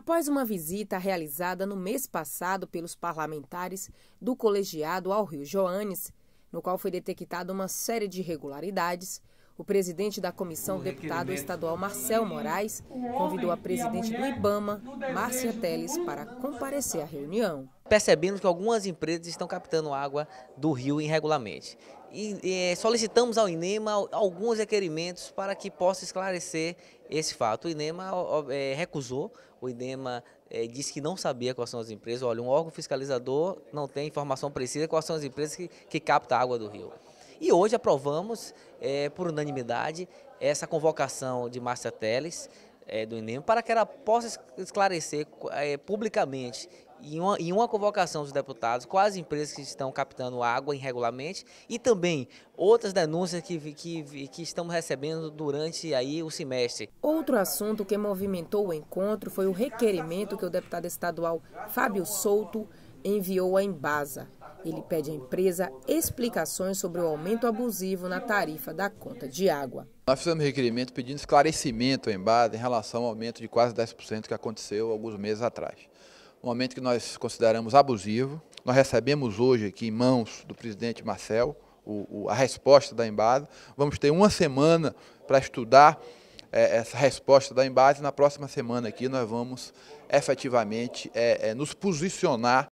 Após uma visita realizada no mês passado pelos parlamentares do colegiado ao Rio Joanes, no qual foi detectada uma série de irregularidades, o presidente da comissão, o deputado estadual Marcel Moraes, convidou a presidente do IBAMA, Márcia Teles, para comparecer à reunião percebemos que algumas empresas estão captando água do rio irregularmente. E, e, solicitamos ao INEMA alguns requerimentos para que possa esclarecer esse fato. O INEMA é, recusou, o INEMA é, disse que não sabia quais são as empresas. Olha, um órgão fiscalizador não tem informação precisa quais são as empresas que, que captam a água do rio. E hoje aprovamos, é, por unanimidade, essa convocação de Márcia Teles, é, do INEMA, para que ela possa esclarecer é, publicamente em uma, em uma convocação dos deputados com as empresas que estão captando água irregularmente e também outras denúncias que, que, que estamos recebendo durante aí o semestre. Outro assunto que movimentou o encontro foi o requerimento que o deputado estadual Fábio Souto enviou à Embasa. Ele pede à empresa explicações sobre o aumento abusivo na tarifa da conta de água. Nós fizemos requerimento pedindo esclarecimento à Embasa em relação ao aumento de quase 10% que aconteceu alguns meses atrás um momento que nós consideramos abusivo. Nós recebemos hoje aqui em mãos do presidente Marcel o, o, a resposta da Embase. Vamos ter uma semana para estudar é, essa resposta da Embase. Na próxima semana aqui nós vamos efetivamente é, é, nos posicionar